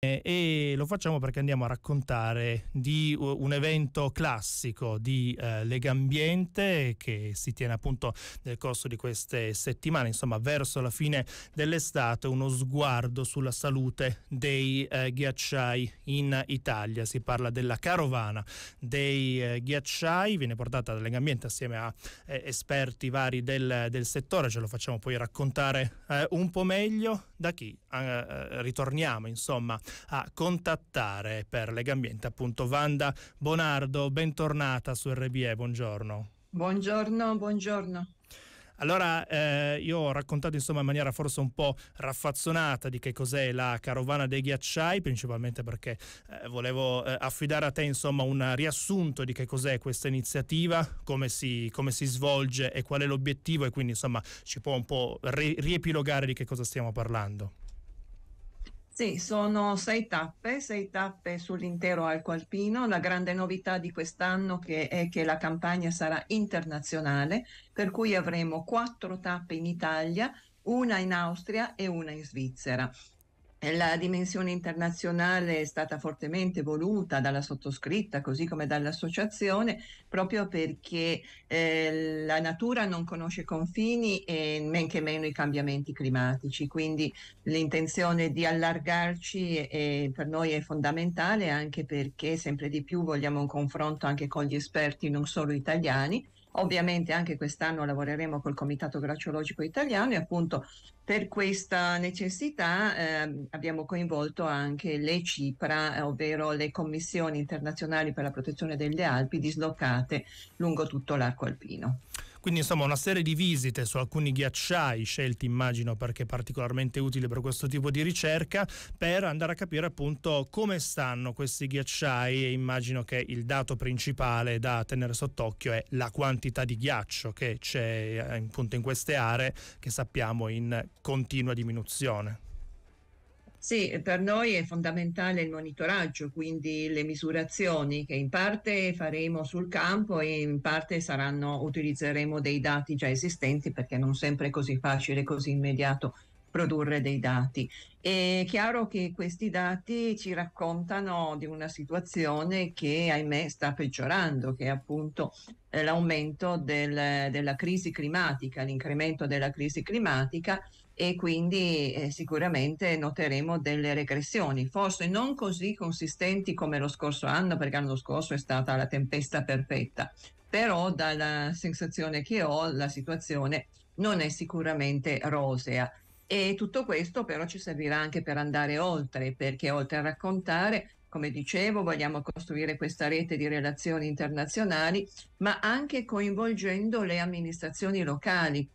Eh, e lo facciamo perché andiamo a raccontare di un evento classico di uh, eh, Legambiente che si tiene appunto nel corso di queste settimane, insomma verso la fine dell'estate, uno sguardo sulla salute dei uh, ghiacciai in Italia. Si parla della carovana dei ghiacciai, viene portata da Legambiente assieme a esperti vari del, del, settore, ce lo facciamo poi raccontare un po' meglio da chi? eh, ritorniamo insomma a contattare per Legambiente appunto Vanda Bonardo, bentornata su RBE, buongiorno. Buongiorno, buongiorno. Allora eh, io ho raccontato insomma in maniera forse un po' raffazzonata di che cos'è la carovana dei ghiacciai, principalmente perché eh, volevo eh, affidare a te insomma un riassunto di che cos'è questa iniziativa, come si, come si, svolge e qual è l'obiettivo e quindi insomma ci può un po' riepilogare di che cosa stiamo parlando. Sì, sono sei tappe, sei tappe sull'intero Alco Alpino. La grande novità di quest'anno che è che la campagna sarà internazionale, per cui avremo quattro tappe in Italia, una in Austria e una in Svizzera. La dimensione internazionale è stata fortemente voluta dalla sottoscritta, così come dall'associazione, proprio perché eh, la natura non conosce confini e men che meno i cambiamenti climatici. Quindi l'intenzione di allargarci è, eh, è, per noi è fondamentale anche perché sempre di più vogliamo un confronto anche con gli esperti, non solo italiani Ovviamente anche quest'anno lavoreremo col Comitato Graciologico Italiano e appunto per questa necessità eh, abbiamo coinvolto anche le CIPRA, ovvero le commissioni internazionali per la protezione delle Alpi dislocate lungo tutto l'arco alpino. Quindi insomma una serie di visite su alcuni ghiacciai scelti immagino perché particolarmente utili per questo tipo di ricerca per andare a capire appunto come stanno questi ghiacciai e immagino che il dato principale da tenere sott'occhio è la quantità di ghiaccio che c'è eh, appunto in queste aree che sappiamo in continua diminuzione. Sì, per noi è fondamentale il monitoraggio, quindi le misurazioni che in parte faremo sul campo e in parte saranno, utilizzeremo dei dati già esistenti perché non sempre è così facile, così immediato produrre dei dati. È chiaro che questi dati ci raccontano di una situazione che ahimè sta peggiorando, che è appunto eh, l'aumento del, della crisi climatica, l'incremento della crisi climatica e quindi eh, sicuramente noteremo delle regressioni, forse non così consistenti come lo scorso anno, perché l'anno scorso è stata la tempesta perfetta, però dalla sensazione che ho la situazione non è sicuramente rosea e tutto questo però ci servirà anche per andare oltre, perché oltre a raccontare, come dicevo, vogliamo costruire questa rete di relazioni internazionali, ma anche coinvolgendo le amministrazioni locali,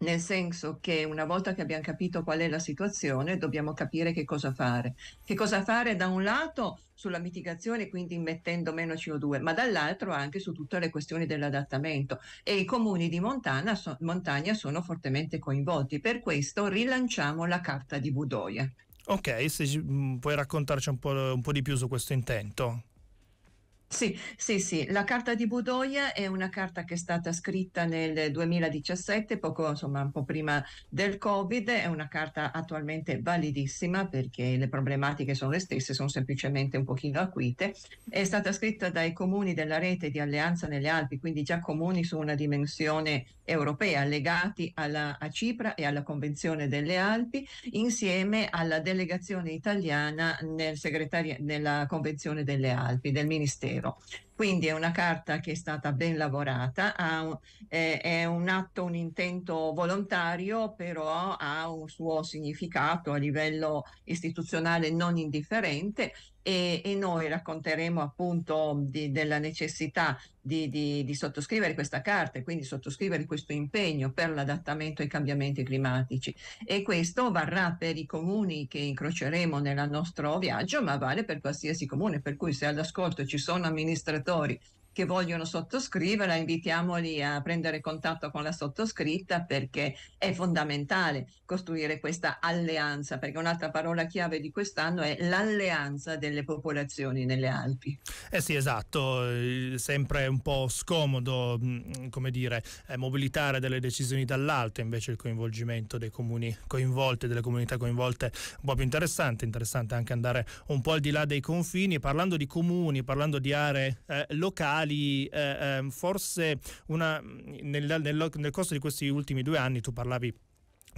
nel senso che una volta che abbiamo capito qual è la situazione dobbiamo capire che cosa fare. Che cosa fare da un lato sulla mitigazione, quindi mettendo meno CO2, ma dall'altro anche su tutte le questioni dell'adattamento. E i comuni di montagna, so, montagna sono fortemente coinvolti. Per questo rilanciamo la carta di Budoia. Ok, se mm, puoi raccontarci un po', un po di più su questo intento. Sì, sì, sì, la carta di Budoia è una carta che è stata scritta nel 2017, poco, insomma, un po' prima del Covid, è una carta attualmente validissima perché le problematiche sono le stesse, sono semplicemente un pochino acuite. È stata scritta dai comuni della rete di Alleanza nelle Alpi, quindi già comuni su una dimensione europea, legati alla, a Cipra e alla Convenzione delle Alpi, insieme alla delegazione italiana nel nella Convenzione delle Alpi, del Ministero. けど。Quindi è una carta che è stata ben lavorata, un, eh, è un atto, un intento volontario, però ha un suo significato a livello istituzionale non indifferente e, e, noi racconteremo appunto di, della necessità di, di, di, sottoscrivere questa carta e quindi sottoscrivere questo impegno per l'adattamento ai cambiamenti climatici e questo varrà per i comuni che incroceremo nel nostro viaggio ma vale per qualsiasi comune per cui se all'ascolto ci sono amministratori território. che vogliono sottoscriverla, invitiamoli a prendere contatto con la sottoscritta perché è fondamentale costruire questa alleanza, perché un'altra parola chiave di quest'anno è l'alleanza delle popolazioni nelle Alpi. Eh sì, esatto, eh, sempre un po' scomodo, mm, come dire, eh, mobilitare delle decisioni dall'alto, invece il coinvolgimento dei comuni coinvolti, delle comunità coinvolte è un po' più interessante, interessante anche andare un po' al di là dei confini, parlando di comuni, parlando di aree eh, locali, sociali, eh, ehm, forse una, nel, nel, nel corso di questi ultimi due anni tu parlavi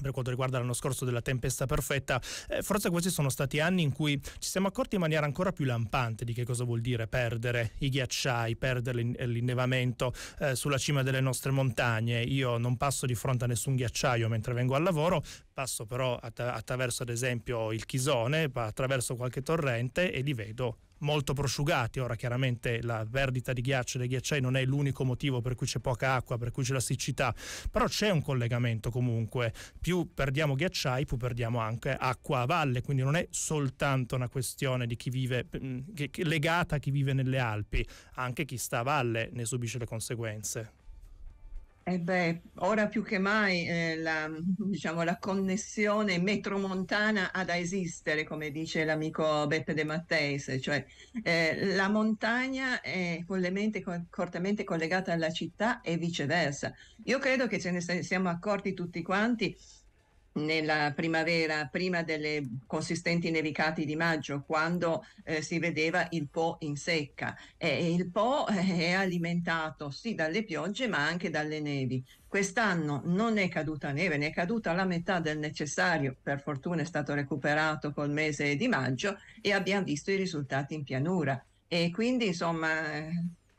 per quanto riguarda l'anno scorso della tempesta perfetta, eh, forse questi sono stati anni in cui ci siamo accorti in maniera ancora più lampante di che cosa vuol dire perdere i ghiacciai, perdere l'innevamento eh, sulla cima delle nostre montagne. Io non passo di fronte a nessun ghiacciaio mentre vengo al lavoro, passo però att- attraverso ad esempio il Chisone, attraverso qualche torrente e li vedo molto prosciugati. Ora chiaramente la perdita di ghiaccio dei ghiacciai non è l'unico motivo per cui c'è poca acqua, per cui c'è la siccità, però c'è un collegamento comunque. Più perdiamo ghiacciai, più perdiamo anche acqua a valle, quindi non è soltanto una questione di chi vive mm, legata a chi vive nelle Alpi, anche chi sta a valle ne subisce le conseguenze. Eh beh, ora più che mai eh, la, diciamo, la, connessione metromontana ha da esistere, come dice l'amico Beppe De Matteis, cioè eh, la montagna è co- cortamente collegata alla città e viceversa. Io credo che ce ne siamo accorti tutti quanti nella primavera, prima delle consistenti nevicate di maggio, quando eh, si vedeva il Po in secca. E il Po è alimentato sì dalle piogge ma anche dalle nevi. Quest'anno non è caduta neve, ne è caduta la metà del necessario, per fortuna è stato recuperato col mese di maggio e abbiamo visto i risultati in pianura. E quindi insomma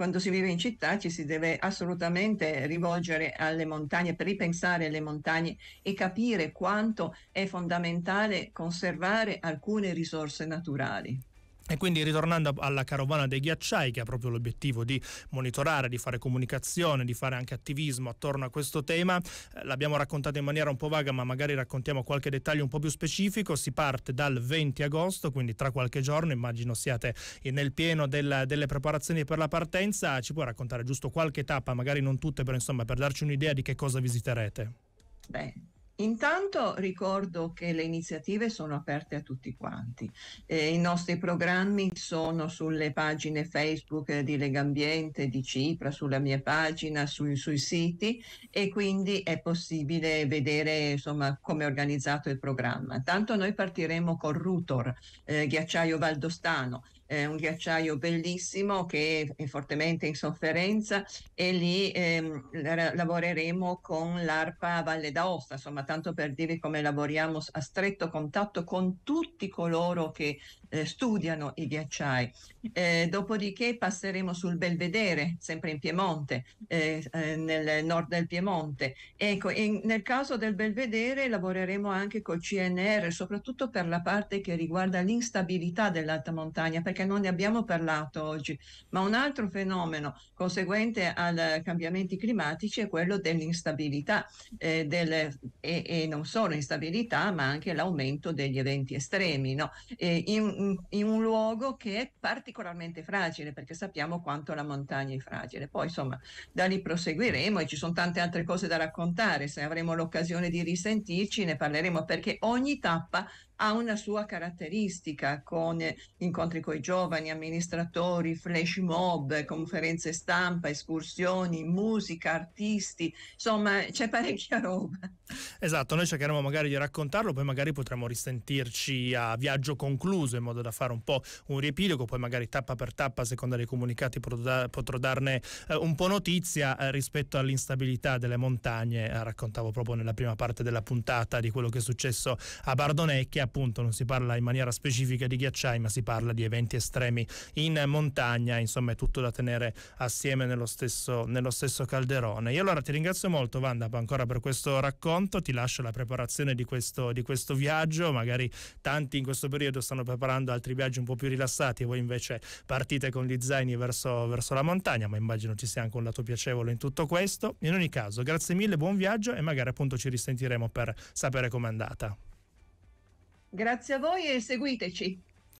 quando si vive in città ci si deve assolutamente rivolgere alle montagne, per ripensare alle montagne e capire quanto è fondamentale conservare alcune risorse naturali. E quindi ritornando alla carovana dei ghiacciai, che ha proprio l'obiettivo di monitorare, di fare comunicazione, di fare anche attivismo attorno a questo tema, eh, l'abbiamo raccontato in maniera un po' vaga, ma magari raccontiamo qualche dettaglio un po' più specifico. Si parte dal 20 agosto, quindi tra qualche giorno, immagino siate nel pieno della, delle preparazioni per la partenza. Ci puoi raccontare giusto qualche tappa, magari non tutte, però insomma per darci un'idea di che cosa visiterete? Beh, Intanto ricordo che le iniziative sono aperte a tutti quanti. Eh, I nostri programmi sono sulle pagine Facebook di Legambiente, di Cipra, sulla mia pagina, su, sui siti e quindi è possibile vedere insomma, come è organizzato il programma. Intanto noi partiremo con Rutor, eh, Ghiacciaio Valdostano eh, un ghiacciaio bellissimo che è fortemente in sofferenza e lì ehm, lavoreremo con l'ARPA Valle d'Aosta, insomma tanto per dirvi come lavoriamo a stretto contatto con tutti coloro che eh, studiano i ghiacciai. Eh, dopodiché passeremo sul Belvedere, sempre in Piemonte, eh, eh, nel nord del Piemonte. Ecco, in, nel caso del Belvedere lavoreremo anche col CNR, soprattutto per la parte che riguarda l'instabilità dell'alta montagna, perché non ne abbiamo parlato oggi, ma un altro fenomeno conseguente ai cambiamenti climatici è quello dell'instabilità eh, del, e, e, non solo instabilità, ma anche l'aumento degli eventi estremi no? eh, in, in, un luogo che è particolarmente fragile perché sappiamo quanto la montagna è fragile. Poi insomma da lì proseguiremo e ci sono tante altre cose da raccontare, se avremo l'occasione di risentirci ne parleremo perché ogni tappa ha una sua caratteristica con incontri con i giovani, amministratori, flash mob, conferenze stampa, escursioni, musica, artisti, insomma c'è parecchia roba. Esatto, noi cercheremo magari di raccontarlo, poi magari potremo risentirci a viaggio concluso in modo da fare un po' un riepilogo, poi magari tappa per tappa, secondo dei comunicati potrò darne eh, un po' notizia eh, rispetto all'instabilità delle montagne, eh, raccontavo proprio nella prima parte della puntata di quello che è successo a Bardonecchia appunto non si parla in maniera specifica di ghiacciai, ma si parla di eventi estremi in montagna, insomma è tutto da tenere assieme nello stesso, nello stesso calderone. Io allora ti ringrazio molto Vanda ancora per questo racconto, ti lascio la preparazione di questo, di questo viaggio, magari tanti in questo periodo stanno preparando altri viaggi un po' più rilassati e voi invece partite con gli zaini verso, verso la montagna, ma immagino ci sia anche un lato piacevole in tutto questo. In ogni caso, grazie mille, buon viaggio e magari appunto ci risentiremo per sapere com'è andata. Grazie a voi e seguiteci.